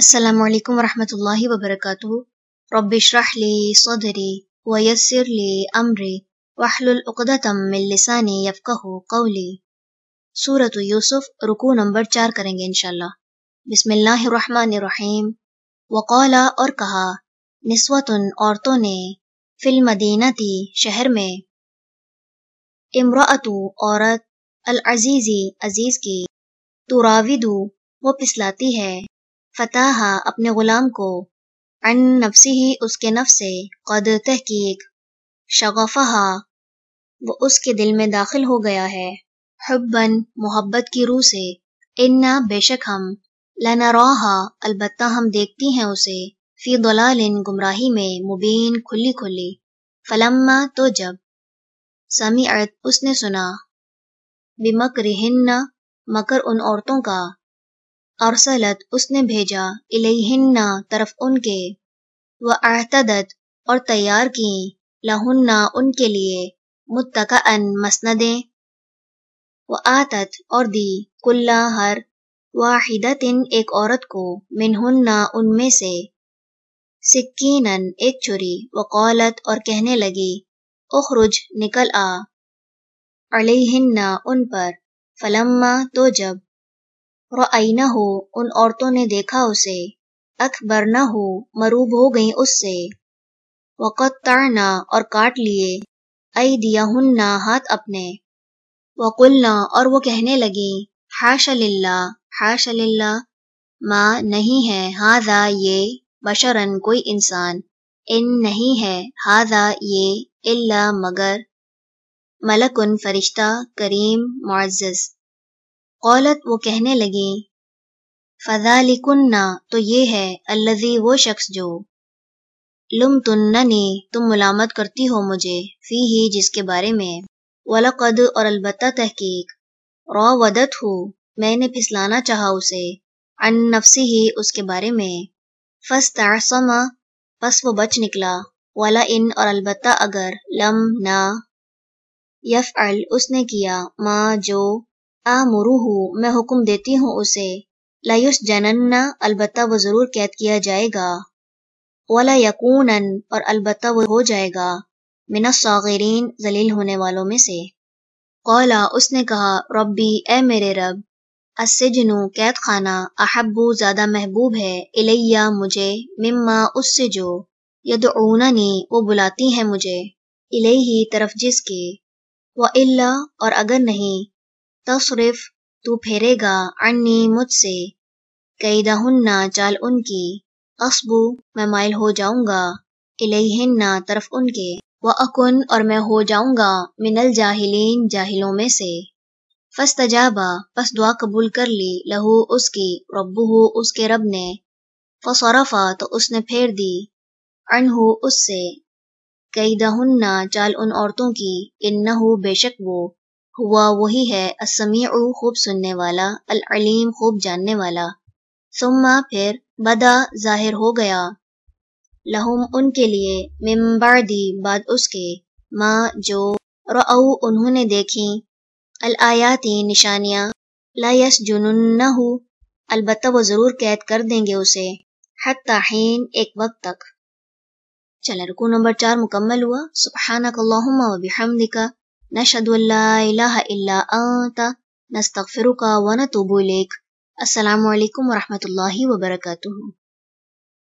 السلام علیکم ورحمۃ اللہ وبرکاتہ رب اشرح لی صدری ویسر لی امری وحلل اقدتم من لسانی یفقہ قولی سورة یوسف رکو نمبر چار کریں گے انشاءاللہ بسم اللہ الرحمن الرحیم وقالا اور کہا نسوت عورتوں نے فی المدینہ تھی شہر میں امرأت عورت العزیزی عزیز کی تراویدو وہ پسلاتی ہے فتح اپنے غلام کو ان نفسی ہی اس کے نفس سے قد تحقیق شغفہ وہ اس کے دل میں داخل ہو گیا ہے محبت کی روح سے انا بے شک ہم لنا روحا البتہ ہم دیکھتی ہیں اسے فی دلال گمراہی میں مبین کھلی کھلی فلما تو جب سمیعت اس نے سنا بمکر ہن مکر ان عورتوں کا ارسلت اس نے بھیجا علی طرف ان کے وہ احتدت اور تیار کی لہن ان کے لیے متکا ان مسندیں آتت اور دی کلا ہر ان ایک عورت کو منہن ان میں سے سکین ایک چھری و قولت اور کہنے لگی اخرج نکل آ ہندنا ان پر فلما تو جب رعینہ نہ ہو ان عورتوں نے دیکھا اسے اکبر نہ ہو مروب ہو گئیں اس سے وقت تڑنا اور کاٹ لیے ائی دیا ہن نہ ہاتھ اپنے وہ نہ اور وہ کہنے لگی حاش للہ ماں نہیں ہے ہاضا یہ بشرن کوئی انسان ان نہیں ہے ہاضا یہ اللہ مگر ملکن فرشتہ کریم معزز قولت وہ کہنے لگی فضالکنہ تو یہ ہے اللذی وہ شخص جو لم تننی تم ملامت کرتی ہو مجھے فی ہی جس کے بارے میں ولقد اور البتہ تحقیق رو ودت ہو میں نے پھسلانا چاہا اسے ان نفسی ہی اس کے بارے میں فس تعصمہ پس وہ بچ نکلا والا ان اور البتہ اگر لم نہ یف اس نے کیا ماں جو آ مرو میں حکم دیتی ہوں اسے لایوس جننا البتہ وہ ضرور قید کیا جائے گا یقون اور البتہ وہ ہو جائے گا من ذلیل ہونے والوں میں سے قولا اس نے کہا ربی اے میرے رب اس جنو قید خانہ احبو زیادہ محبوب ہے الیہ مجھے مما اس سے جو یدعوننی وہ بلاتی ہیں مجھے الیہی طرف جس کے وہ اللہ اور اگر نہیں تصرف تو پھیرے گا انی مجھ سے کئی دہن نہ چال ان کی اسبو میں مائل ہو جاؤں گا طرف ان کے وہ اکن اور میں ہو جاؤں گا من الجاہلین جاہلوں میں سے فس پس دعا قبول کر لی لہو اس کی ربو ہو اس کے رب نے فصرفا تو اس نے پھیر دی ان سے کئی دہن نہ چال ان عورتوں کی انہو نہ ہو بے شک وہ ہوا وہی ہے السمیع خوب سننے والا العلیم خوب جاننے والا ثم پھر بدا ظاہر ہو گیا لہم ان کے لیے ممبر دی بعد اس کے ماں جو رعو انہوں نے دیکھی الآیاتی نشانیاں لا یس جنون نہ البتہ وہ ضرور قید کر دیں گے اسے حد تاہین ایک وقت تک چلا رکو نمبر چار مکمل ہوا سبحانک اللہم و بحمدکہ نشهد أن لا إله إلا أنت نستغفرك ونتوب إليك السلام عليكم ورحمة الله وبركاته